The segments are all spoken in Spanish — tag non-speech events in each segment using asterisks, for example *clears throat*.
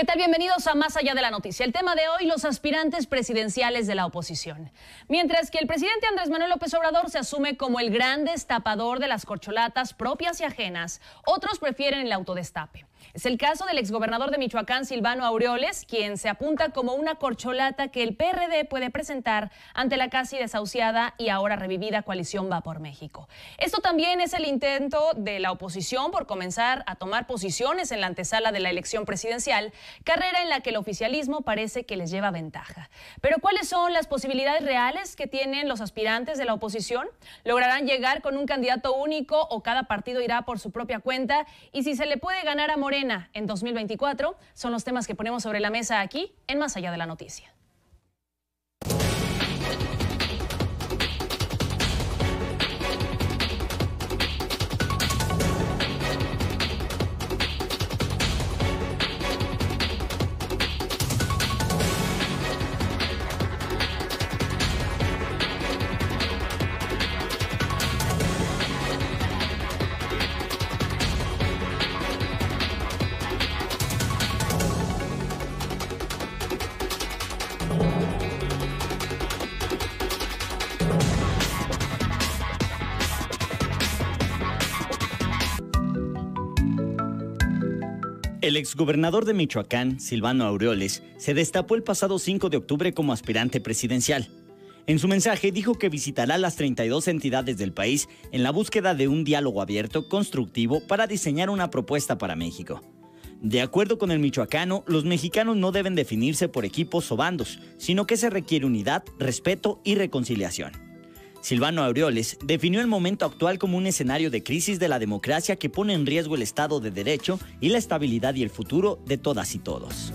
¿Qué tal? Bienvenidos a Más Allá de la Noticia. El tema de hoy, los aspirantes presidenciales de la oposición. Mientras que el presidente Andrés Manuel López Obrador se asume como el gran destapador de las corcholatas propias y ajenas, otros prefieren el autodestape. Es el caso del exgobernador de Michoacán, Silvano Aureoles, quien se apunta como una corcholata que el PRD puede presentar ante la casi desahuciada y ahora revivida coalición Va por México. Esto también es el intento de la oposición por comenzar a tomar posiciones en la antesala de la elección presidencial, carrera en la que el oficialismo parece que les lleva ventaja. Pero ¿cuáles son las posibilidades reales que tienen los aspirantes de la oposición? ¿Lograrán llegar con un candidato único o cada partido irá por su propia cuenta? Y si se le puede ganar a Moreno, en 2024 son los temas que ponemos sobre la mesa aquí en Más Allá de la Noticia. El exgobernador de Michoacán, Silvano Aureoles, se destapó el pasado 5 de octubre como aspirante presidencial. En su mensaje dijo que visitará las 32 entidades del país en la búsqueda de un diálogo abierto, constructivo, para diseñar una propuesta para México. De acuerdo con el michoacano, los mexicanos no deben definirse por equipos o bandos, sino que se requiere unidad, respeto y reconciliación. Silvano Aureoles definió el momento actual como un escenario de crisis de la democracia que pone en riesgo el Estado de Derecho y la estabilidad y el futuro de todas y todos.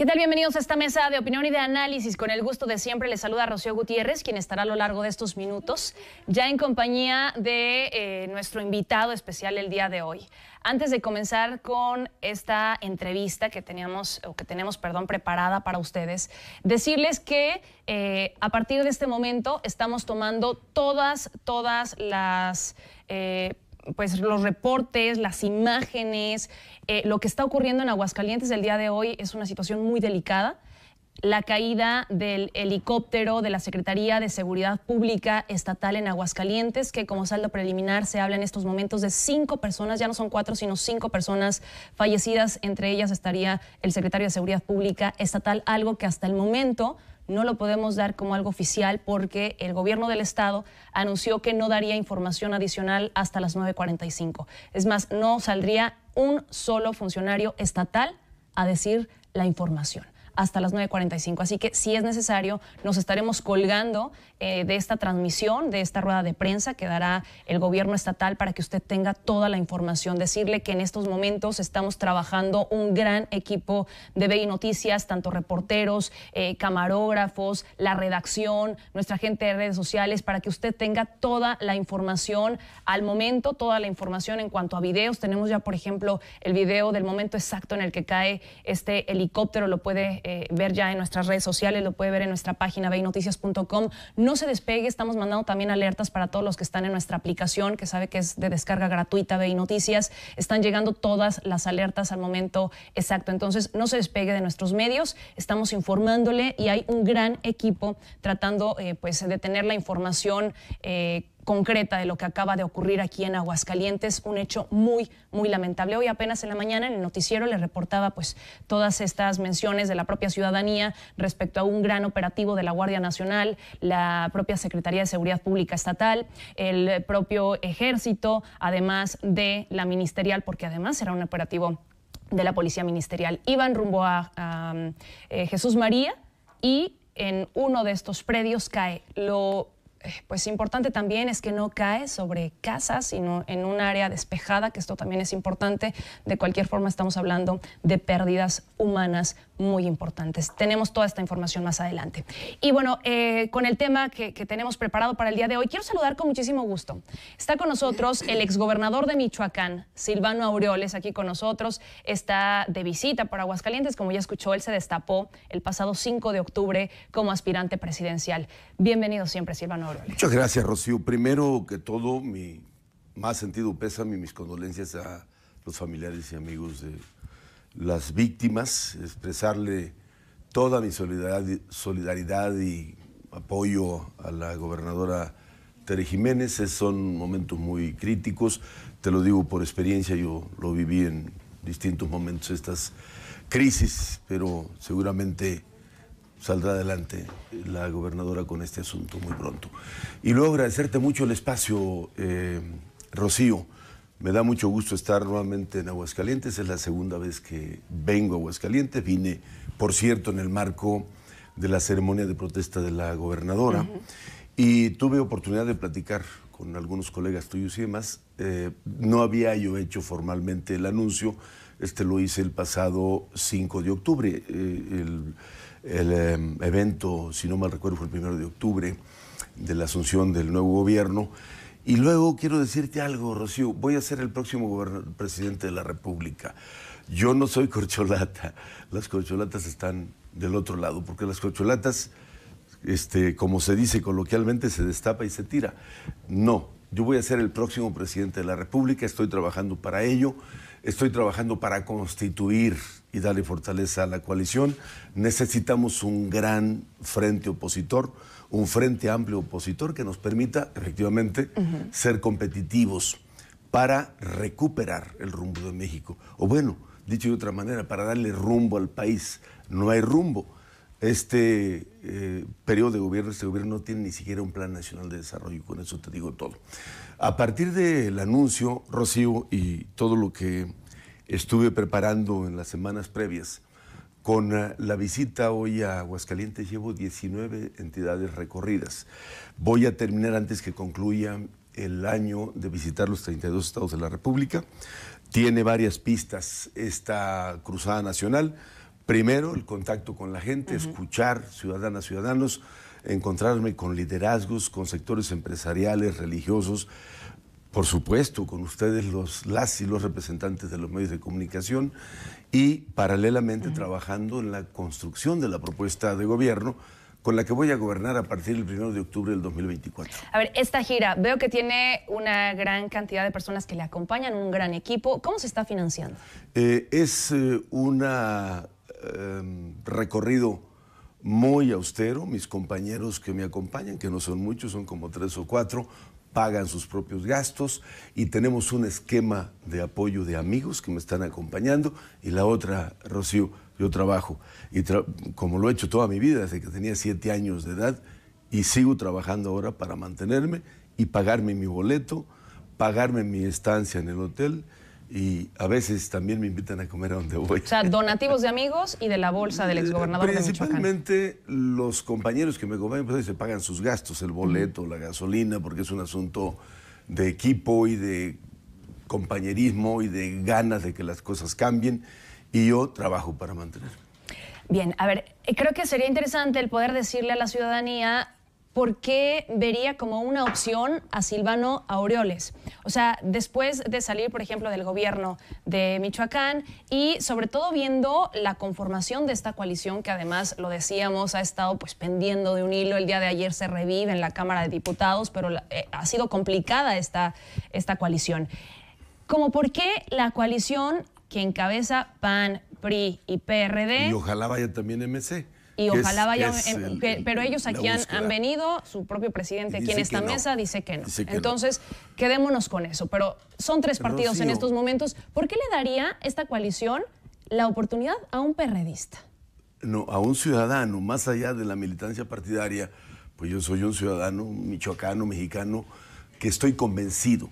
¿Qué tal? Bienvenidos a esta mesa de opinión y de análisis. Con el gusto de siempre les saluda Rocío Gutiérrez, quien estará a lo largo de estos minutos, ya en compañía de eh, nuestro invitado especial el día de hoy. Antes de comenzar con esta entrevista que teníamos, o que tenemos, perdón, preparada para ustedes, decirles que eh, a partir de este momento estamos tomando todas, todas las eh, pues los reportes, las imágenes, eh, lo que está ocurriendo en Aguascalientes el día de hoy es una situación muy delicada. La caída del helicóptero de la Secretaría de Seguridad Pública Estatal en Aguascalientes, que como saldo preliminar se habla en estos momentos de cinco personas, ya no son cuatro, sino cinco personas fallecidas, entre ellas estaría el secretario de Seguridad Pública Estatal, algo que hasta el momento no lo podemos dar como algo oficial porque el gobierno del estado anunció que no daría información adicional hasta las 9.45. Es más, no saldría un solo funcionario estatal a decir la información hasta las 9.45. Así que si es necesario, nos estaremos colgando eh, de esta transmisión, de esta rueda de prensa que dará el gobierno estatal para que usted tenga toda la información. Decirle que en estos momentos estamos trabajando un gran equipo de BI Noticias, tanto reporteros, eh, camarógrafos, la redacción, nuestra gente de redes sociales, para que usted tenga toda la información al momento, toda la información en cuanto a videos. Tenemos ya, por ejemplo, el video del momento exacto en el que cae este helicóptero, lo puede... Eh, eh, ver ya en nuestras redes sociales, lo puede ver en nuestra página veinoticias.com. No se despegue, estamos mandando también alertas para todos los que están en nuestra aplicación, que sabe que es de descarga gratuita Veinoticias. Están llegando todas las alertas al momento exacto. Entonces, no se despegue de nuestros medios, estamos informándole y hay un gran equipo tratando eh, pues, de tener la información. Eh, concreta de lo que acaba de ocurrir aquí en Aguascalientes, un hecho muy, muy lamentable. Hoy apenas en la mañana en el noticiero le reportaba pues todas estas menciones de la propia ciudadanía respecto a un gran operativo de la Guardia Nacional, la propia Secretaría de Seguridad Pública Estatal, el propio ejército, además de la ministerial, porque además era un operativo de la Policía Ministerial. Iban rumbo a, eh, Jesús María y en uno de estos predios cae. Lo eh, pues importante también es que no cae sobre casas, sino en un área despejada, que esto también es importante. De cualquier forma, estamos hablando de pérdidas humanas muy importantes. Tenemos toda esta información más adelante. Y bueno, eh, con el tema que, que, tenemos preparado para el día de hoy, quiero saludar con muchísimo gusto. Está con nosotros el exgobernador de Michoacán, Silvano Aureoles, aquí con nosotros. Está de visita por Aguascalientes. Como ya escuchó, él se destapó el pasado 5 de octubre como aspirante presidencial. Bienvenido siempre, Silvano Muchas gracias, Rocío. Primero que todo, mi más sentido pésame y mis condolencias a los familiares y amigos de las víctimas. Expresarle toda mi solidaridad y apoyo a la gobernadora Tere Jiménez. son momentos muy críticos. Te lo digo por experiencia, yo lo viví en distintos momentos estas crisis, pero seguramente saldrá adelante la gobernadora con este asunto muy pronto. Y luego agradecerte mucho el espacio, eh, Rocío. Me da mucho gusto estar nuevamente en Aguascalientes. Es la segunda vez que vengo a Aguascalientes. Vine, por cierto, en el marco de la ceremonia de protesta de la gobernadora. Y tuve oportunidad de platicar con algunos colegas tuyos y demás. Eh, no había yo hecho formalmente el anuncio. Este lo hice el pasado 5 de octubre. Eh, el, el em, evento, si no mal recuerdo, fue el primero de octubre de la asunción del nuevo gobierno. Y luego quiero decirte algo, Rocío, voy a ser el próximo presidente de la República. Yo no soy *laughs* corcholata, las corcholatas están del otro lado, porque las corcholatas, este, como se dice coloquialmente, se destapa y se tira. No, yo voy a ser el próximo presidente de la República, estoy trabajando para ello, estoy trabajando para constituir y darle fortaleza a la coalición. Necesitamos un gran frente opositor, un frente amplio opositor que nos permita efectivamente ser competitivos para recuperar el rumbo de México. O bueno, dicho de otra manera, para darle rumbo al país. No hay rumbo. Este eh, periodo de gobierno, este gobierno no tiene ni siquiera un plan nacional de desarrollo, con eso te digo todo. A partir del anuncio, Rocío, y todo lo que estuve preparando en las semanas previas. Con eh, la visita hoy a Aguascalientes llevo 19 entidades recorridas. Voy a terminar antes que concluya el año de visitar los 32 estados de la República. Tiene varias pistas esta cruzada nacional. Primero, el contacto con la gente, escuchar ciudadanas, ciudadanos, encontrarme con liderazgos, con sectores empresariales, religiosos, por supuesto, con ustedes los, las y los representantes de los medios de comunicación y paralelamente trabajando en la construcción de la propuesta de gobierno con la que voy a gobernar a partir del 1 de octubre del 2024. A ver, esta gira, veo que tiene una gran cantidad de personas que le acompañan, un gran equipo. ¿Cómo se está financiando? Eh, es eh, un em, recorrido muy austero. Mis compañeros que me acompañan, que no son muchos, son como tres o cuatro, pagan sus propios gastos y tenemos un esquema de apoyo de amigos que me están acompañando y la otra, Rocío, yo trabajo y como lo he hecho toda mi vida desde que tenía siete años de edad y sigo trabajando ahora para mantenerme y pagarme mi boleto, pagarme mi estancia en el hotel y a veces también me invitan a comer a donde voy. O sea, donativos de amigos y de la bolsa del exgobernador Principalmente de Michoacán. los compañeros que me acompañan pues, se pagan sus gastos, el boleto, la gasolina, porque es un asunto de equipo y de compañerismo y de ganas de que las cosas cambien y yo trabajo para mantener. Bien, a ver, eh, creo que sería interesante el poder decirle a la ciudadanía ¿por qué vería como una opción a Silvano Aureoles? O sea, después de salir, por ejemplo, del gobierno de Michoacán y sobre todo viendo la conformación de esta coalición que además, lo decíamos, ha estado pues pendiendo de un hilo. El día de ayer se revive en la Cámara de Diputados, pero eh, ha sido complicada esta, esta coalición. Como por qué la coalición que encabeza PAN, PRI y PRD... Y ojalá vaya también MC y ojalá vaya pero ellos aquí han, venido, su propio presidente aquí en esta mesa dice que no. Entonces, quedémonos con eso. Pero son tres partidos en estos momentos. ¿Por qué le daría esta coalición la oportunidad a un perredista? No, a un ciudadano, más allá de la militancia partidaria, pues yo soy un ciudadano michoacano, mexicano, que estoy convencido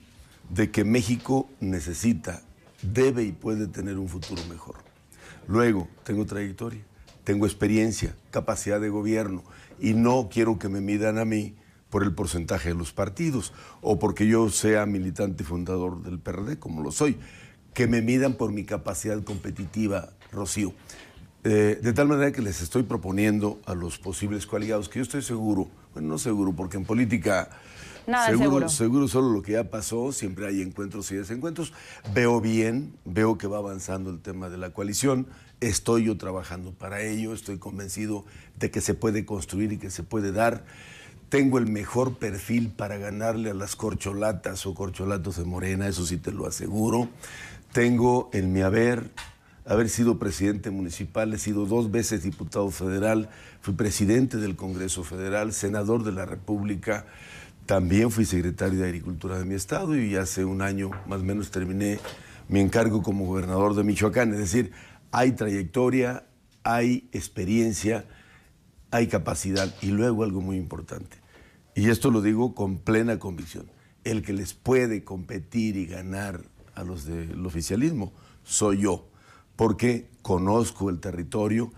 de que México necesita, debe y puede tener un futuro mejor. Luego, tengo trayectoria tengo experiencia, capacidad de gobierno y no quiero que me midan a mí por el porcentaje de los partidos o porque yo sea militante fundador del PRD, como lo soy, que me midan por mi capacidad competitiva, Rocío. Eh, de tal manera que les estoy proponiendo a los posibles coaligados, que yo estoy seguro, bueno, no seguro, porque en política Nada seguro, seguro. solo lo que ya pasó, siempre hay encuentros y desencuentros. Veo bien, veo que va avanzando el tema de la coalición, Estoy yo trabajando para ello, estoy convencido de que se puede construir y que se puede dar. Tengo el mejor perfil para ganarle a las corcholatas o corcholatos de Morena, eso sí te lo aseguro. Tengo en mi haber haber sido presidente municipal, he sido dos veces diputado federal, fui presidente del Congreso Federal, senador de la República, también fui secretario de Agricultura de mi estado y hace un año más o menos terminé mi encargo como gobernador de Michoacán. Es decir, hay trayectoria, hay experiencia, hay capacidad y luego algo muy importante. Y esto lo digo con plena convicción. El que les puede competir y ganar a los del oficialismo soy yo, porque conozco el territorio,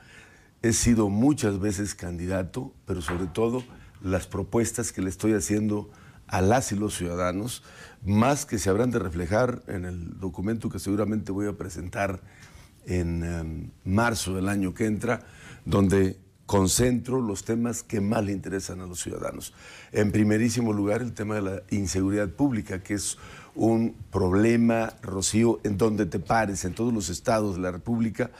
he sido muchas veces candidato, pero sobre todo las propuestas que le estoy haciendo a las y los ciudadanos, más que se habrán de reflejar en el documento que seguramente voy a presentar en em, marzo del año que entra, donde concentro los temas que más le interesan a los ciudadanos. En primerísimo lugar, el tema de la inseguridad pública, que es un problema, Rocío, en donde te pares, en todos los estados de la República,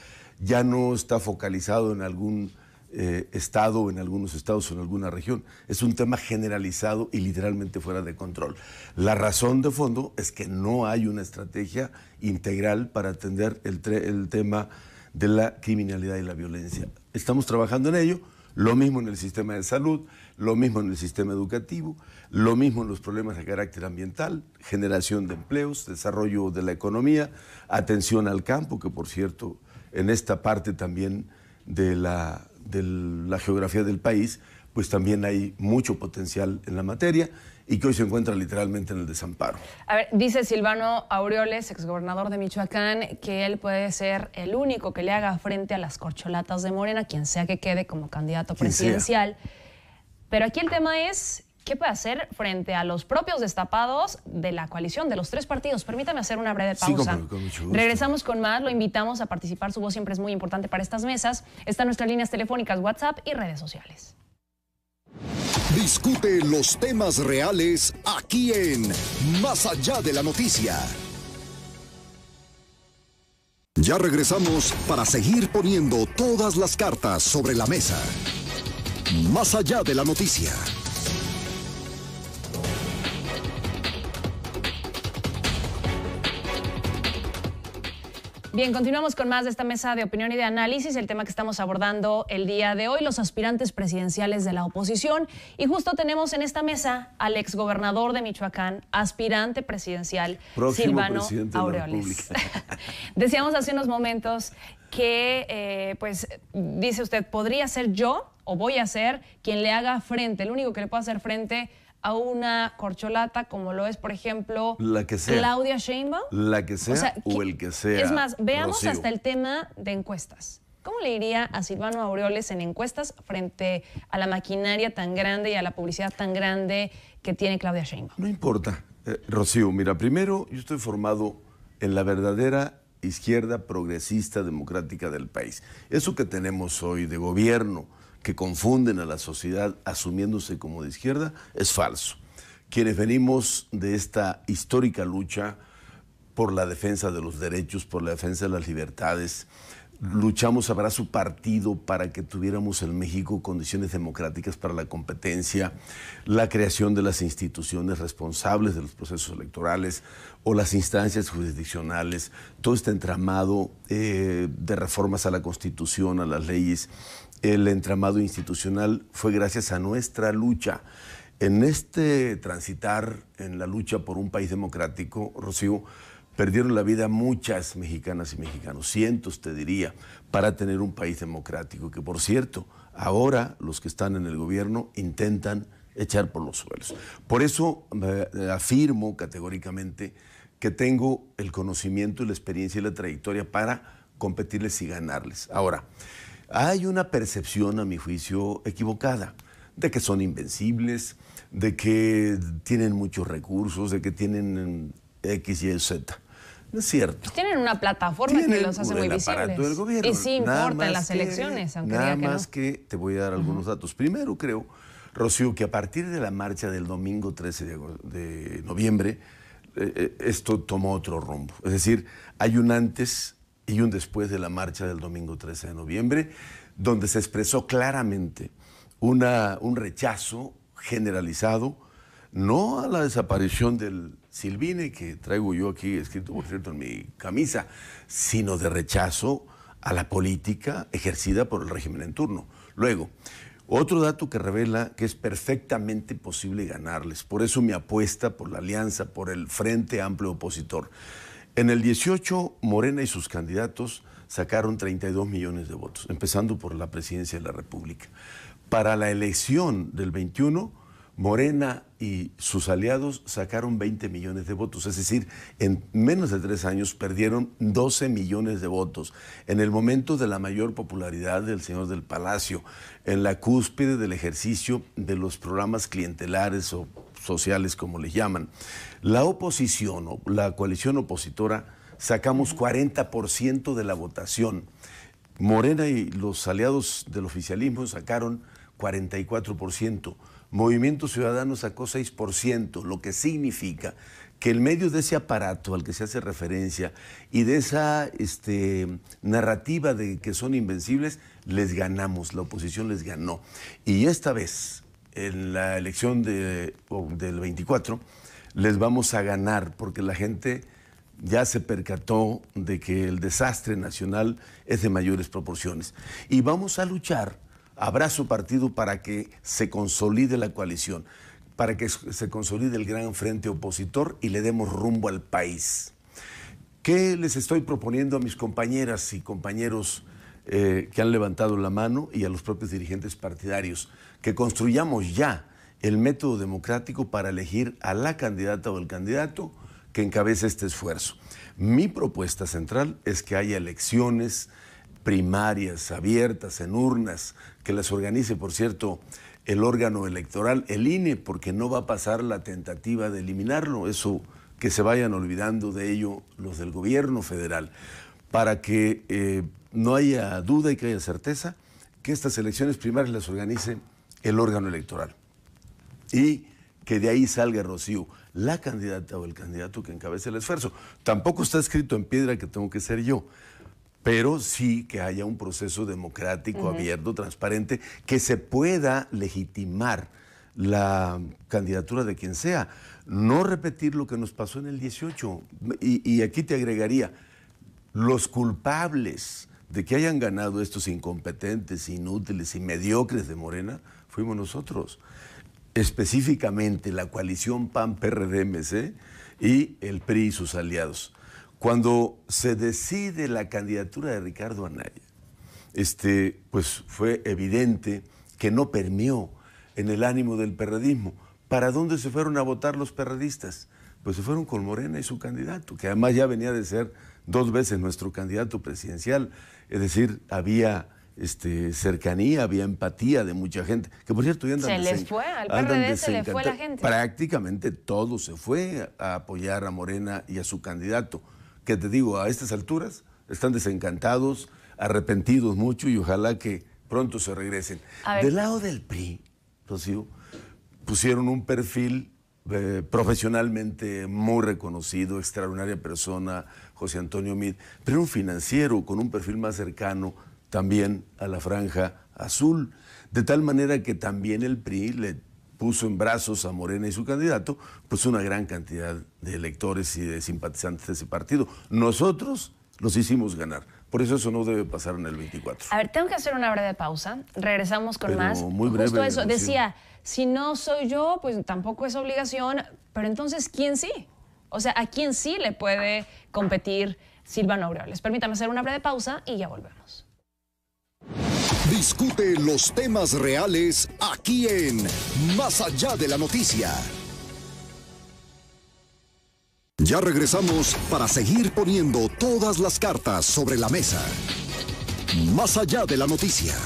ya no está focalizado en algún eh, estado, en algunos estados o en alguna región. Es un tema generalizado y literalmente fuera de control. La razón de fondo es que no hay una estrategia integral para atender el tema de la criminalidad y la violencia. Estamos trabajando en ello. Lo mismo en el sistema de salud, lo mismo en el sistema educativo, lo mismo en los problemas de carácter ambiental, generación de empleos, desarrollo de la economía, atención al campo, que por cierto, en esta parte también de la de la geografía del país, pues también hay mucho potencial en la materia y que hoy se encuentra literalmente en el desamparo. A ver, dice Silvano Aureoles, exgobernador de Michoacán, que él puede ser el único que le haga frente a las corcholatas de Morena, quien sea que quede como candidato presidencial. Pero aquí el tema es ¿Qué puede hacer frente a los propios destapados de la coalición de los tres partidos? Permítame hacer una breve pausa. Regresamos con más, lo invitamos a participar, su voz siempre es muy importante para estas mesas. Están nuestras líneas telefónicas, WhatsApp y redes sociales. Discute los temas reales aquí en Más allá de la noticia. Ya regresamos para seguir poniendo todas las cartas sobre la mesa. Más allá de la noticia. Bien, continuamos con más de esta mesa de opinión y de análisis, el tema que estamos abordando el día de hoy, los aspirantes presidenciales de la oposición. Y justo tenemos en esta mesa al exgobernador de Michoacán, aspirante presidencial, Silvano Aureoles. *laughs* Decíamos hace unos momentos que, eh, pues, dice usted, podría ser yo o voy a ser quien le haga frente, el único que le pueda hacer frente a una corcholata como lo es, por ejemplo, Claudia Sheinbaum. La que sea o, el que sea. Es más, veamos hasta el tema de encuestas. ¿Cómo le iría a Silvano Aureoles en encuestas frente a la maquinaria tan grande y a la publicidad tan grande que tiene Claudia Sheinbaum? No importa. Eh, Rocío, mira, primero yo estoy formado en la verdadera izquierda progresista democrática del país. Eso que tenemos hoy de gobierno, que confunden a la sociedad asumiéndose como de izquierda es falso. Quienes venimos de esta histórica lucha por la defensa de los derechos, por la defensa de las libertades, luchamos a su partido para que tuviéramos en México condiciones democráticas para la competencia, la creación de las instituciones responsables de los procesos electorales o las instancias jurisdiccionales, todo este entramado eh, de reformas a la Constitución, a las leyes el entramado institucional fue gracias a nuestra lucha. En este transitar, en la lucha por un país democrático, Rocío, perdieron la vida muchas mexicanas y mexicanos, cientos te diría, para tener un país democrático, que por cierto, ahora los que están en el gobierno intentan echar por los suelos. Por eso eh, afirmo categóricamente que tengo el conocimiento, la experiencia y la trayectoria para competirles y ganarles. Ahora, hay una percepción, a mi juicio, equivocada de que son invencibles, de que tienen muchos recursos, de que tienen mm, X, Y, Z. No es cierto. Pues tienen una plataforma que los hace muy visibles. Y sí importa las elecciones, aunque Nada que más que te voy a dar algunos datos. Primero, creo, Rocío, que a partir de la marcha del domingo 13 de, noviembre, eh, eh, esto tomó otro rumbo. Es decir, hay un antes y un después de la marcha del domingo 13 de noviembre, donde se expresó claramente una, un rechazo generalizado, no a la desaparición del Silvine, que traigo yo aquí escrito, por cierto, en mi camisa, sino de rechazo a la política ejercida por el régimen en turno. Luego, otro dato que revela que es perfectamente posible ganarles, por eso mi apuesta por la alianza, por el Frente Amplio Opositor. En el 18, Morena y sus candidatos sacaron 32 millones de votos, empezando por la presidencia de la República. Para la elección del 21, Morena y sus aliados sacaron 20 millones de votos, es decir, en menos de tres años perdieron 12 millones de votos, en el momento de la mayor popularidad del señor del Palacio, en la cúspide del ejercicio de los programas clientelares o sociales, como les llaman. La oposición, la coalición opositora, sacamos 40% de la votación. Morena y los aliados del oficialismo sacaron 44%. Movimiento Ciudadano sacó 6%, lo que significa que en medio de ese aparato al que se hace referencia y de esa este, narrativa de que son invencibles, les ganamos, la oposición les ganó. Y esta vez en la elección del 24 les vamos a ganar porque la gente ya se percató de que el desastre nacional es de mayores proporciones. Y vamos a luchar abrazo partido para que se consolide la coalición, para que se consolide el gran frente opositor y le demos rumbo al país. ¿Qué les estoy proponiendo a mis compañeras y compañeros eh, que han levantado la mano y a los propios dirigentes partidarios? que construyamos ya el método democrático para elegir a la candidata o el candidato que encabece este esfuerzo. Mi propuesta central es que haya elecciones primarias, abiertas, en urnas, que las organice, por cierto, el órgano electoral, el INE, porque no va a pasar la tentativa de eliminarlo, eso que se vayan olvidando de ello los del gobierno federal, para que eh, no haya duda y que haya certeza que estas elecciones primarias las organice el órgano electoral. Y que de ahí salga Rocío, la candidata o el candidato que encabece el esfuerzo. Tampoco está escrito en piedra que tengo que ser yo, pero sí que haya un proceso democrático, abierto, transparente, que se pueda legitimar la candidatura de quien sea. No repetir lo que nos pasó en el 18. y aquí te agregaría, los culpables de que hayan ganado estos incompetentes, inútiles y mediocres de Morena, fuimos nosotros. Específicamente la coalición pan prd y el PRI y sus aliados. Cuando se decide la candidatura de Ricardo Anaya, este, pues fue evidente que no permió en el ánimo del perredismo. ¿Para dónde se fueron a votar los perredistas? Pues se fueron con Morena y su candidato, que además ya venía de ser dos veces nuestro candidato presidencial. Es decir, había este, cercanía, había empatía de mucha gente. Que por cierto, ya Se les fue, al PRD se le fue la gente. Prácticamente todo se fue a apoyar a Morena y a su candidato. Que te digo, a estas alturas están desencantados, arrepentidos mucho y ojalá que pronto se regresen. Del lado del PRI, Rocío, pusieron un perfil eh, profesionalmente muy reconocido, extraordinaria persona, José Antonio Mid, pero un financiero con un perfil más cercano también a la franja azul, de tal manera que también el PRI le puso en brazos a Morena y su candidato, pues una gran cantidad de electores y de simpatizantes de ese partido. Nosotros los hicimos ganar. Por eso eso no debe pasar en el 24. A ver, tengo que hacer una breve pausa. Regresamos con más. Muy Justo eso, decía, si no soy yo, pues tampoco es obligación, pero entonces ¿quién sí? O sea, ¿a quién sí le puede competir Silvano Aureoles? Permítame hacer una breve pausa y ya volvemos. Discute los temas reales aquí en Más allá de la noticia. Ya regresamos para seguir poniendo todas las cartas sobre la mesa. Más allá de la noticia.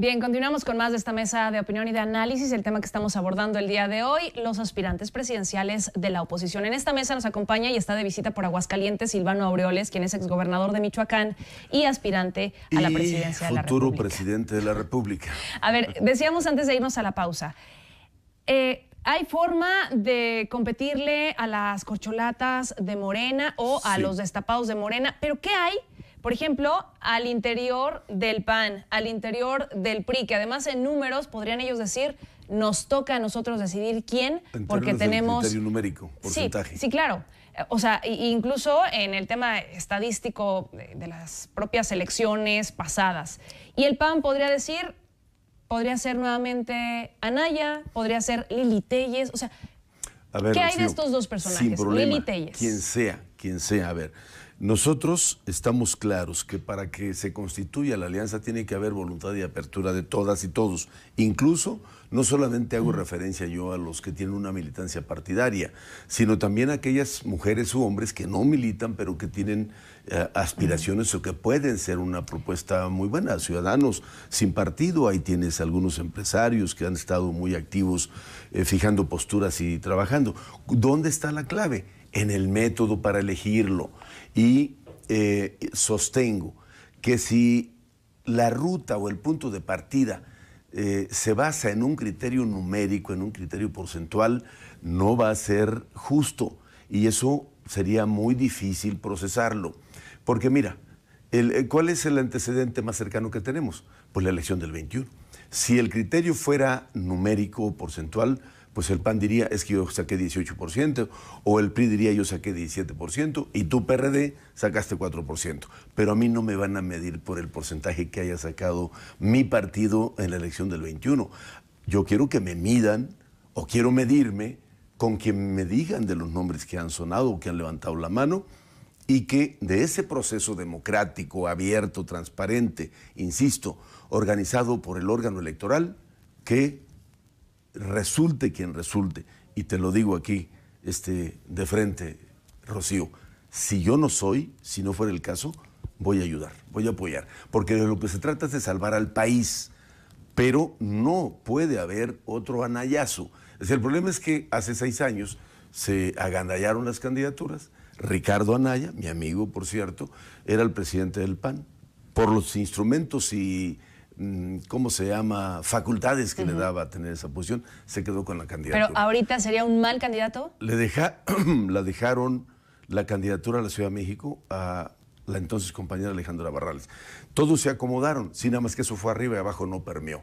Bien, continuamos con más de esta mesa de opinión y de análisis, el tema que estamos abordando el día de hoy, los aspirantes presidenciales de la oposición. En esta mesa nos acompaña y está de visita por Aguascalientes Silvano Aureoles, quien es exgobernador de Michoacán y aspirante a la presidencia de la República. Futuro presidente de la República. A ver, decíamos antes de irnos a la pausa. Eh, ¿Hay forma de competirle a las corcholatas de Morena o a los destapados de Morena? ¿Pero qué hay por ejemplo, al interior del PAN, al interior del PRI, que además en números podrían ellos decir, nos toca a nosotros decidir quién, porque tenemos... numérico, porcentaje. Sí, sí, claro. O sea, incluso en el tema estadístico de, las propias elecciones pasadas. Y el PAN podría decir, podría ser nuevamente Anaya, podría ser Lili Telles. O sea, ¿qué hay de estos dos personajes? Lili Telles. Quien sea, quien sea. A ver, nosotros estamos claros que para que se constituya la alianza tiene que haber voluntad y apertura de todas y todos. Incluso, no solamente hago referencia yo a los que tienen una militancia partidaria, sino también a aquellas mujeres u hombres que no militan, pero que tienen eh, aspiraciones o que pueden ser una propuesta muy buena. Ciudadanos sin partido, ahí tienes algunos empresarios que han estado muy activos eh, fijando posturas y trabajando. ¿Dónde está la clave? En el método para elegirlo. Y eh, sostengo que si la ruta o el punto de partida eh, se basa en un criterio numérico, en un criterio porcentual, no va a ser justo. Y eso sería muy difícil procesarlo. Porque mira, el, eh, ¿cuál es el antecedente más cercano que tenemos? Pues la elección del 21. Si el criterio fuera numérico o porcentual, pues el PAN diría, es que yo saqué 18%, o el PRI diría, yo saqué 17%, y tú, PRD, sacaste 4%. Pero a mí no me van a medir por el porcentaje que haya sacado mi partido en la elección del 21. Yo quiero que me midan, o quiero medirme, con quien me digan de los nombres que han sonado o que han levantado la mano, y que de ese proceso democrático, abierto, transparente, insisto, organizado por el órgano electoral, que resulte quien resulte, y te lo digo aquí este, de frente, Rocío, si yo no soy, si no fuera el caso, voy a ayudar, voy a apoyar, porque de lo que se trata es de salvar al país, pero no puede haber otro anayazo. el problema es que hace seis años se agandallaron las candidaturas. Ricardo Anaya, mi amigo, por cierto, era el presidente del PAN. Por los instrumentos y Mm, ¿cómo se llama?, facultades que le daba tener esa posición, se quedó con la candidatura. ¿Pero ahorita sería un mal candidato? Le *clears throat* la dejaron la candidatura a la Ciudad de México a la entonces compañera Alejandra Barrales. Todos se acomodaron, sin nada más que eso fue arriba y abajo no permeó.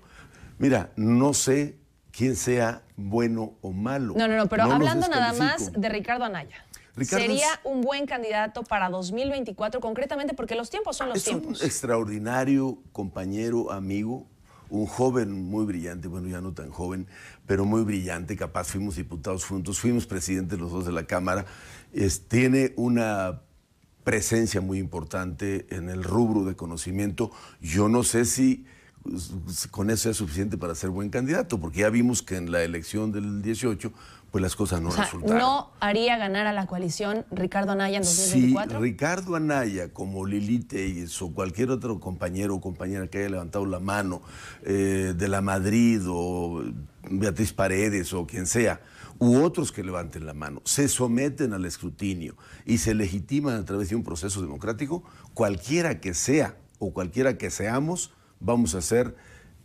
Mira, no sé quién sea bueno o malo. No, no, no, pero hablando nada más de Ricardo Anaya sería un buen candidato para 2024, concretamente porque los tiempos son los es tiempos. Un extraordinario compañero, amigo, un joven muy brillante, bueno, ya no tan joven, pero muy brillante, capaz fuimos diputados juntos, fuimos presidentes los dos de la Cámara, tiene una presencia muy importante en el rubro de conocimiento. Yo no sé si pues, con eso es suficiente para ser buen candidato, porque ya vimos que en la elección del 18 pues las cosas no resultaron. ¿No haría ganar a la coalición Ricardo Anaya en 2024? Si Ricardo Anaya, como Lili y o cualquier otro compañero o compañera que haya levantado la mano eh, de la Madrid o Beatriz Paredes o quien sea, u otros que levanten la mano, se someten al escrutinio y se legitiman a través de un proceso democrático, cualquiera que sea o cualquiera que seamos, vamos a hacer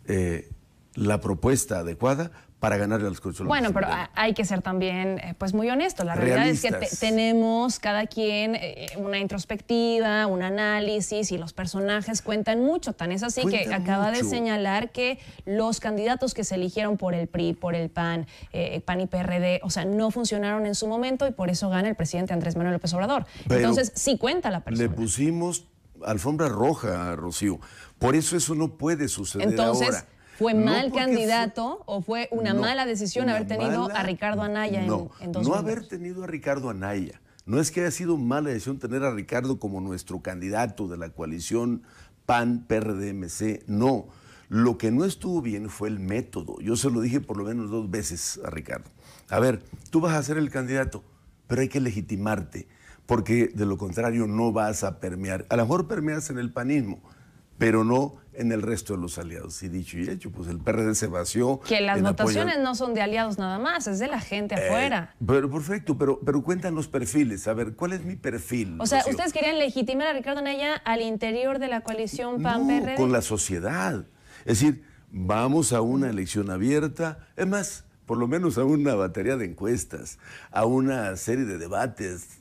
eh, la propuesta adecuada para ganarle a los Bueno, pero hay que ser también eh, pues muy honesto. La realidad es que tenemos cada quien eh, una introspectiva, un análisis y los personajes cuentan mucho. Tan es así que acaba de señalar que los candidatos que se eligieron por el PRI, por el PAN, eh, PAN y PRD, o sea, no funcionaron en su momento y por eso gana el presidente Andrés Manuel López Obrador. Entonces, sí cuenta la persona. Le pusimos alfombra roja, a Rocío. Por eso eso no puede suceder ahora. ¿Fue mal candidato o fue una mala decisión haber tenido a Ricardo Anaya no, en, en No haber tenido a Ricardo Anaya. No es que haya sido mala decisión tener a Ricardo como nuestro candidato de la coalición PAN-PRDMC. No. Lo que no estuvo bien fue el método. Yo se lo dije por lo menos dos veces a Ricardo. A ver, tú vas a ser el candidato, pero hay que legitimarte, porque de lo contrario no vas a permear. A lo mejor permeas en el panismo, pero no en el resto de los aliados. Y dicho y hecho, pues el PRD se vació. Que las votaciones no son de aliados nada más, es de la gente eh, afuera. Pero perfecto, pero, pero cuentan los perfiles. A ver, ¿cuál es mi perfil? O sea, ustedes querían legitimar a Ricardo Naya al interior de la coalición PAN-PRD. con la sociedad. Es decir, vamos a una elección abierta. Es más, por lo menos a una batería de encuestas, a una serie de debates,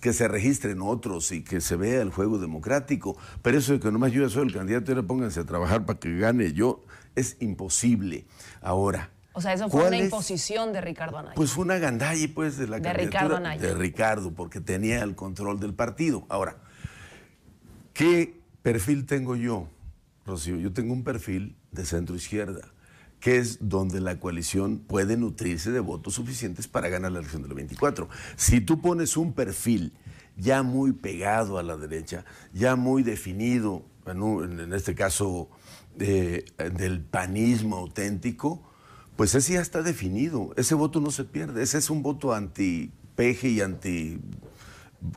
que se registren otros y que se vea el juego democrático. Pero eso de que nomás yo soy el candidato y ahora pónganse a trabajar para que gane yo, es imposible. Ahora. O sea, eso fue una imposición de Ricardo Anaya. Pues fue una gandalla pues, de la de Ricardo Anaya. de Ricardo, porque tenía el control del partido. Ahora, ¿qué perfil tengo yo, Rocío? Yo tengo un perfil de centro izquierda que es donde la coalición puede nutrirse de votos suficientes para ganar la elección del 24. Si tú pones un perfil ya muy pegado a la derecha, ya muy definido, en, este caso eh, del panismo auténtico, pues ese ya está definido, ese voto no se pierde, ese es un voto anti peje y anti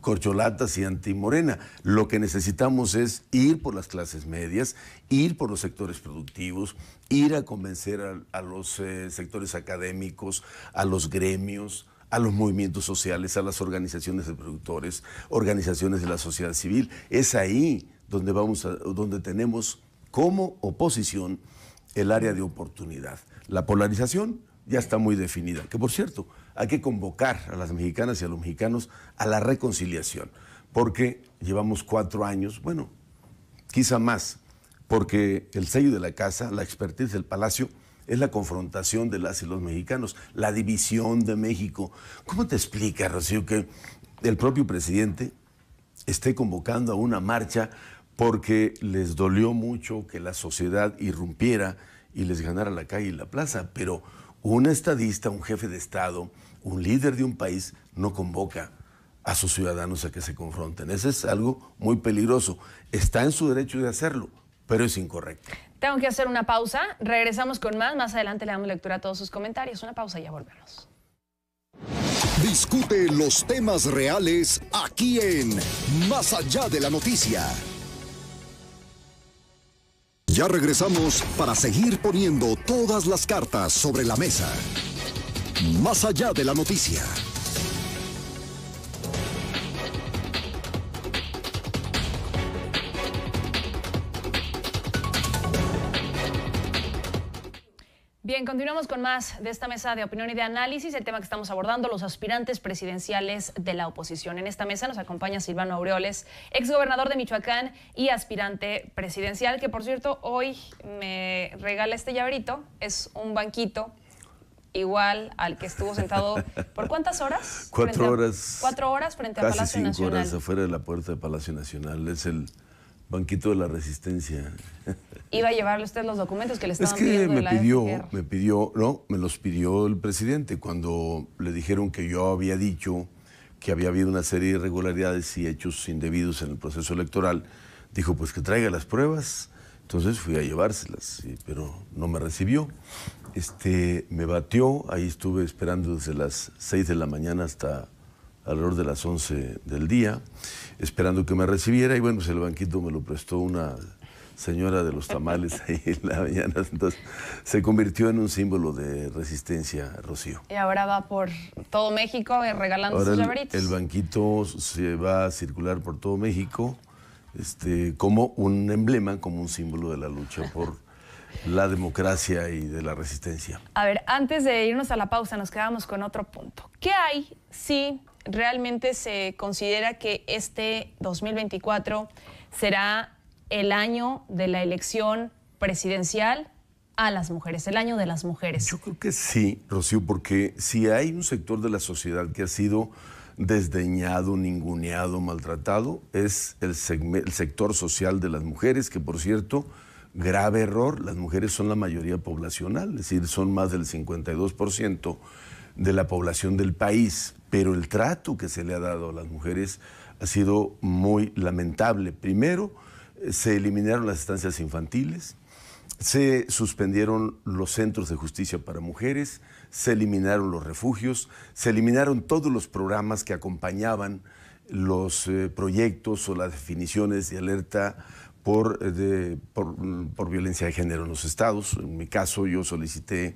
corcholatas y anti-morena. Lo que necesitamos es ir por las clases medias, ir por los sectores productivos, ir a convencer a, los eh, sectores académicos, a los gremios, a los movimientos sociales, a las organizaciones de productores, organizaciones de la sociedad civil. Es ahí donde, vamos donde tenemos como oposición el área de oportunidad. La polarización ya está muy definida, que por cierto, hay que convocar a las mexicanas y a los mexicanos a la reconciliación, porque llevamos cuatro años, bueno, quizá más, porque el sello de la casa, la expertise del palacio, es la confrontación de las y los mexicanos, la división de México. ¿Cómo te explica, Rocío, que el propio presidente esté convocando a una marcha porque les dolió mucho que la sociedad irrumpiera y les ganara la calle y la plaza? Pero un estadista, un jefe de Estado, un líder de un país no convoca a sus ciudadanos a que se confronten. Ese es algo muy peligroso. Está en su derecho de hacerlo, pero es incorrecto. Tengo que hacer una pausa. Regresamos con más. Más adelante le damos lectura a todos sus comentarios. Una pausa y ya volvemos. Discute los temas reales aquí en Más allá de la noticia. Ya regresamos para seguir poniendo todas las cartas sobre la mesa. Más allá de la noticia. Bien, continuamos con más de esta mesa de opinión y de análisis, el tema que estamos abordando, los aspirantes presidenciales de la oposición. En esta mesa nos acompaña Silvano Aureoles, exgobernador de Michoacán y aspirante presidencial, que por cierto hoy me regala este llaverito, es un banquito igual al que estuvo sentado por cuántas horas? *laughs* Cuatro horas. Cuatro horas frente a Palacio cinco horas afuera de la puerta de Palacio Nacional. Es el banquito de la resistencia. *laughs* Iba a llevarle usted los documentos que le estaban es que me pidió, me pidió, no, me los pidió el presidente cuando le dijeron que yo había dicho que había habido una serie de irregularidades y hechos indebidos en el proceso electoral. Dijo, pues que traiga las pruebas. Entonces fui a llevárselas, pero no me recibió. Este, me batió, ahí estuve esperando desde las 6 de la mañana hasta alrededor de las 11 del día, esperando que me recibiera y bueno, pues el banquito me lo prestó una señora de los tamales *laughs* ahí en la mañana, entonces se convirtió en un símbolo de resistencia, Rocío. Y ahora va por todo México eh, regalando sus llaveritos. el banquito se va a circular por todo México este, como un emblema, como un símbolo de la lucha *laughs* por la democracia y de la resistencia. A ver, antes de irnos a la pausa, nos quedamos con otro punto. ¿Qué hay si realmente se considera que este 2024 será el año de la elección presidencial a las mujeres, el año de las mujeres? Yo creo que sí, Rocío, porque si hay un sector de la sociedad que ha sido desdeñado, ninguneado, maltratado, es el, sector social de las mujeres, que por cierto, grave error, las mujeres son la mayoría poblacional, es decir, son más del 52% de la población del país, pero el trato que se le ha dado a las mujeres ha sido muy lamentable. Primero, eh, se eliminaron las estancias infantiles, se suspendieron los centros de justicia para mujeres, se eliminaron los refugios, se eliminaron todos los programas que acompañaban los eh, proyectos o las definiciones de alerta eh, por, violencia de género en los estados. En mi caso yo solicité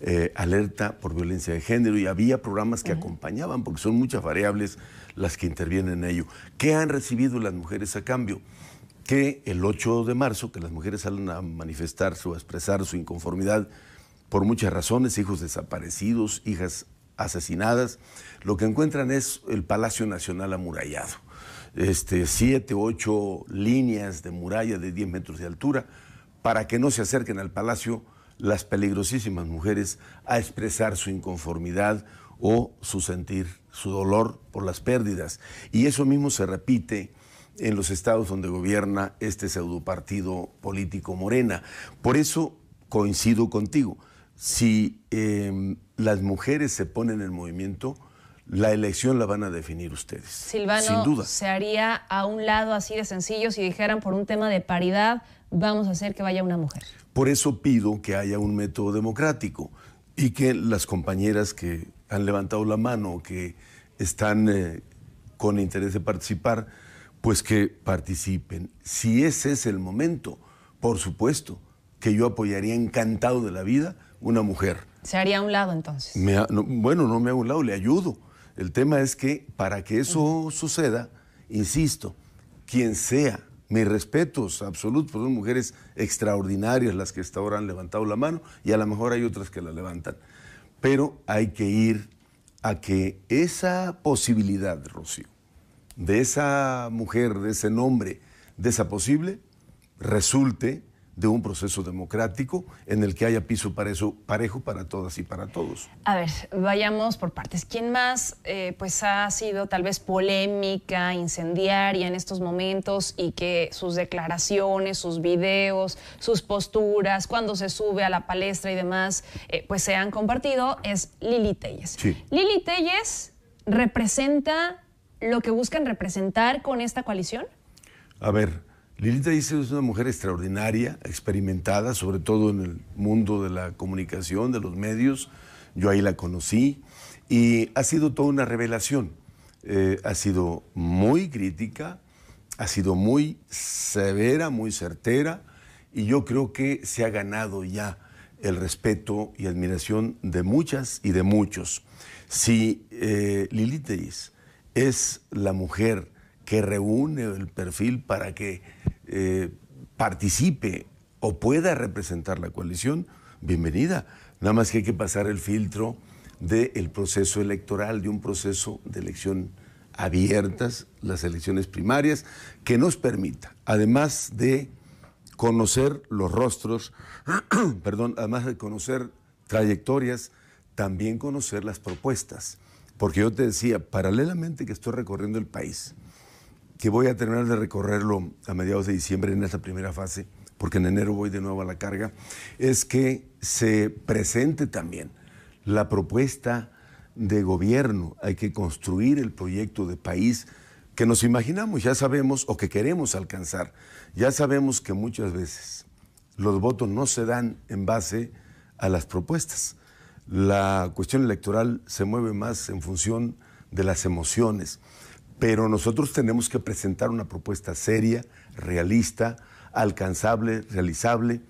eh, alerta por violencia de género y había programas que acompañaban, porque son muchas variables las que intervienen en ello. ¿Qué han recibido las mujeres a cambio? que el 8 de marzo, que las mujeres salen a manifestar su, a expresar su inconformidad por muchas razones, hijos desaparecidos, hijas asesinadas, lo que encuentran es el Palacio Nacional amurallado. Este, siete, ocho líneas de muralla de 10 metros de altura para que no se acerquen al palacio las peligrosísimas mujeres a expresar su inconformidad o su sentir, su dolor por las pérdidas. Y eso mismo se repite en los estados donde gobierna este pseudopartido político Morena. Por eso coincido contigo. Si em, las mujeres se ponen en movimiento, la elección la van a definir ustedes. Silvano, sin duda. se haría a un lado así de sencillo si dijeran por un tema de paridad, vamos a hacer que vaya una mujer. Por eso pido que haya un método democrático y que las compañeras que han levantado la mano, que están eh, con interés de participar, pues que participen. Si ese es el momento, por supuesto que yo apoyaría encantado de la vida una mujer. ¿Se haría a un lado entonces? bueno, no me hago un lado, le ayudo. El tema es que para que eso suceda, insisto, quien sea, mis respetos absolutos, pues son mujeres extraordinarias las que hasta ahora han levantado la mano y a lo mejor hay otras que la levantan. Pero hay que ir a que esa posibilidad, Rocío, de esa mujer, de ese nombre, de esa posible, resulte de un proceso democrático en el que haya piso parejo, parejo para todas y para todos. A ver, vayamos por partes. ¿Quién más eh, pues ha sido tal vez polémica, incendiaria en estos momentos y que sus declaraciones, sus videos, sus posturas, cuando se sube a la palestra y demás, eh, pues se han compartido? Es Lili Telles. Lili Telles representa lo que buscan representar con esta coalición? A ver, Lilita dice es una mujer extraordinaria, experimentada, sobre todo en el mundo de la comunicación, de los medios. Yo ahí la conocí y ha sido toda una revelación. Eh, ha sido muy crítica, ha sido muy severa, muy certera y yo creo que se ha ganado ya el respeto y admiración de muchas y de muchos. Si eh, Lilita dice es la mujer que reúne el perfil para que eh, participe o pueda representar la coalición, bienvenida. Nada más que hay que pasar el filtro del proceso electoral, de un proceso de elección abiertas, las elecciones primarias, que nos permita, además de conocer los rostros, *clears throat* perdón, además de conocer trayectorias, también conocer las propuestas. Porque yo te decía, paralelamente que estoy recorriendo el país, que voy a terminar de recorrerlo a mediados de diciembre en esta primera fase, porque en enero voy de nuevo a la carga, es que se presente también la propuesta de gobierno. Hay que construir el proyecto de país que nos imaginamos, ya sabemos o que queremos alcanzar. Ya sabemos que muchas veces los votos no se dan en base a las propuestas, la cuestión electoral se mueve más en función de las emociones, pero nosotros tenemos que presentar una propuesta seria, realista, alcanzable, realizable,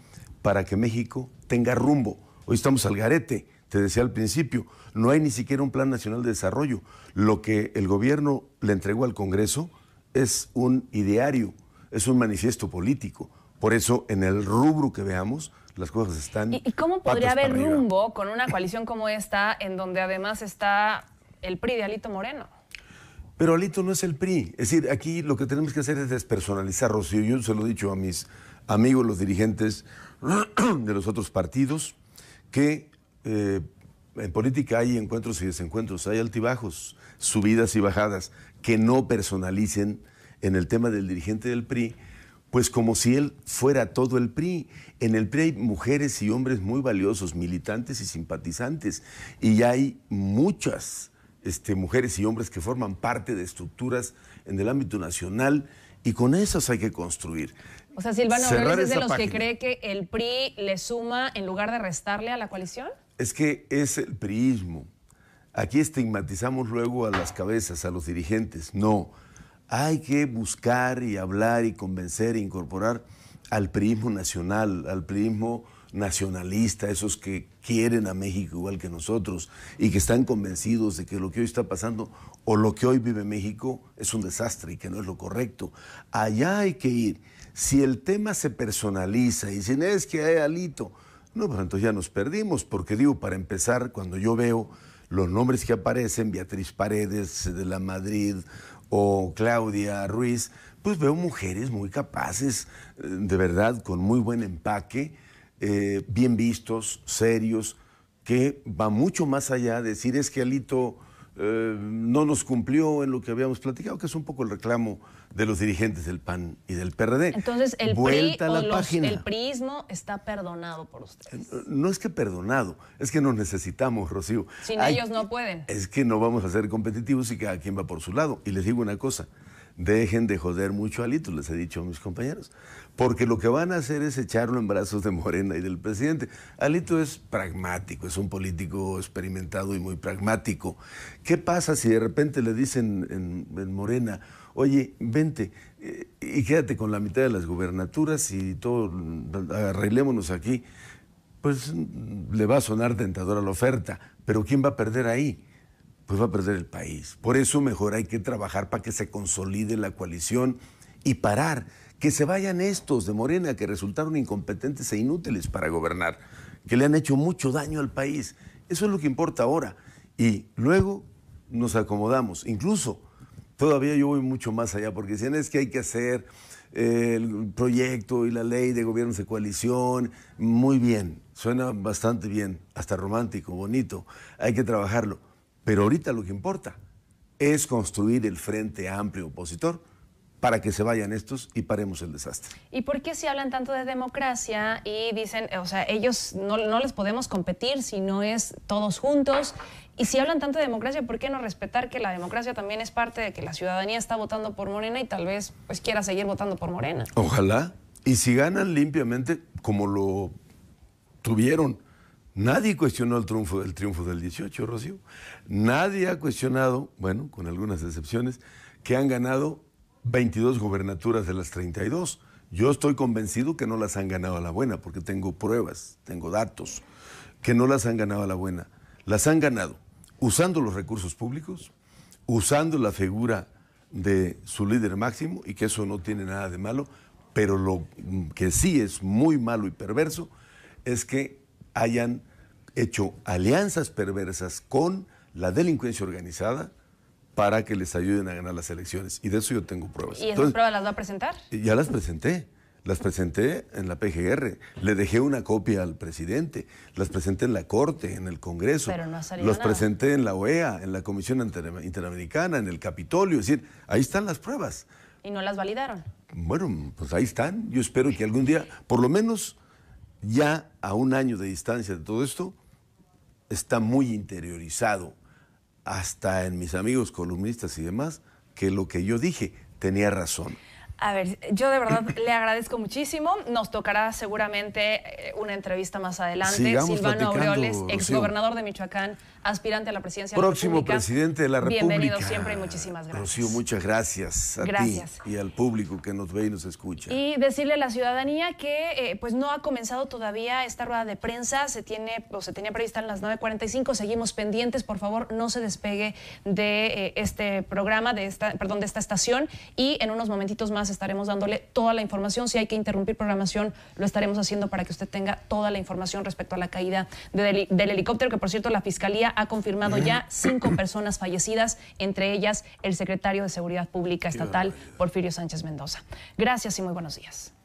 para que México tenga rumbo. Hoy estamos al garete, te decía al principio, no hay ni siquiera un plan nacional de desarrollo. Lo que el gobierno le entregó al Congreso es un ideario, es un manifiesto político. Por eso, en el rubro que veamos, las cosas están. ¿Y, cómo podría haber rumbo con una coalición como esta, en donde además está el PRI de Alito Moreno? Pero Alito no es el PRI. Es decir, aquí lo que tenemos que hacer es despersonalizar, Rocío. Yo se lo he dicho a mis amigos, los dirigentes *clears throat* de los otros partidos, que eh, en política hay encuentros y desencuentros, hay altibajos, subidas y bajadas, que no personalicen en el tema del dirigente del PRI pues como si él fuera todo el PRI. En el PRI hay mujeres y hombres muy valiosos, militantes y simpatizantes, y hay muchas este, mujeres y hombres que forman parte de estructuras en el ámbito nacional, y con esas hay que construir. O sea, Silvano Cerrar es de los que cree que el PRI le suma en lugar de restarle a la coalición. Es que es el priismo. Aquí estigmatizamos luego a las cabezas, a los dirigentes. No, hay que buscar y hablar y convencer e incorporar al priismo nacional, al priismo nacionalista, esos que quieren a México igual que nosotros y que están convencidos de que lo que hoy está pasando o lo que hoy vive México es un desastre y que no es lo correcto. Allá hay que ir. Si el tema se personaliza y no es que hay eh, alito, no, pues entonces ya nos perdimos, porque digo, para empezar, cuando yo veo los nombres que aparecen, Beatriz Paredes de la Madrid, o Claudia Ruiz, pues veo mujeres muy capaces, eh, de verdad, con muy buen empaque, eh, bien vistos, serios, que va mucho más allá de decir es que Alito eh, no nos cumplió en lo que habíamos platicado, que es un poco el reclamo de los dirigentes del PAN y del PRD. Entonces, el, Vuelta el priismo está perdonado por ustedes. Eh, no es que perdonado, es que nos necesitamos, Rocío. Sin ellos no pueden. Es que no vamos a ser competitivos y cada quien va por su lado. Y les digo una cosa, dejen de joder mucho a Alito, les he dicho a mis compañeros, porque lo que van a hacer es echarlo en brazos de Morena y del presidente. Alito es pragmático, es un político experimentado y muy pragmático. ¿Qué pasa si de repente le dicen en Morena, oye, vente eh, y quédate con la mitad de las gubernaturas y todo, arreglémonos aquí, pues le va a sonar tentadora la oferta, pero ¿quién va a perder ahí? Pues va a perder el país. Por eso mejor hay que trabajar para que se consolide la coalición y parar, que se vayan estos de Morena que resultaron incompetentes e inútiles para gobernar, que le han hecho mucho daño al país. Eso es lo que importa ahora. Y luego nos acomodamos. Incluso Todavía yo voy mucho más allá porque si es que hay que hacer eh, el proyecto y la ley de gobiernos de coalición, muy bien, suena bastante bien, hasta romántico, bonito, hay que trabajarlo. Pero ahorita lo que importa es construir el frente amplio opositor para que se vayan estos y paremos el desastre. ¿Y por qué si hablan tanto de democracia y dicen, o sea, ellos no, les podemos competir si no es todos juntos? Y si hablan tanto de democracia, ¿por qué no respetar que la democracia también es parte de que la ciudadanía está votando por Morena y tal vez pues quiera seguir votando por Morena? Ojalá. Y si ganan limpiamente, como lo tuvieron, nadie cuestionó el triunfo del 18, Rocío. Nadie ha cuestionado, bueno, con algunas excepciones, que han ganado 22 gobernaturas de las 32. Yo estoy convencido que no las han ganado a la buena, porque tengo pruebas, tengo datos, que no las han ganado a la buena. Las han ganado usando los recursos públicos, usando la figura de su líder máximo, y que eso no tiene nada de malo, pero lo que sí es muy malo y perverso es que hayan hecho alianzas perversas con la delincuencia organizada, para que les ayuden a ganar las elecciones. Y de eso yo tengo pruebas. ¿Y esas pruebas las va a presentar? Ya las presenté. Las presenté en la PGR, le dejé una copia al presidente, las presenté en la Corte, en el Congreso, Pero no ha salido los presenté en la OEA, en la Comisión Interamericana, en el Capitolio, es decir, ahí están las pruebas. ¿Y no las validaron? Bueno, pues ahí están. Yo espero que algún día, por lo menos ya a un año de distancia de todo esto, está muy interiorizado hasta en mis amigos columnistas y demás, que lo que yo dije tenía razón. A ver, yo de verdad le agradezco muchísimo. Nos tocará seguramente eh, una entrevista más adelante. Silvano Aureoles, exgobernador de Michoacán, aspirante a la presidencia Próximo de la República. presidente de la República. Bienvenido siempre y muchísimas gracias. Rocío, muchas gracias a ti y al público que nos ve y nos escucha. Y decirle a la ciudadanía que eh, pues no ha comenzado todavía esta rueda de prensa, se tiene o se tenía prevista en las 9:45, seguimos pendientes, por favor, no se despegue de eh, este programa de esta, perdón, de esta estación y en unos momentitos más estaremos dándole toda la información, si hay que interrumpir programación, lo estaremos haciendo para que usted tenga toda la información respecto a la caída del helicóptero que por cierto la fiscalía ha confirmado ya cinco personas fallecidas, entre ellas el secretario de Seguridad Pública Estatal, Porfirio Sánchez Mendoza. Gracias y muy buenos días.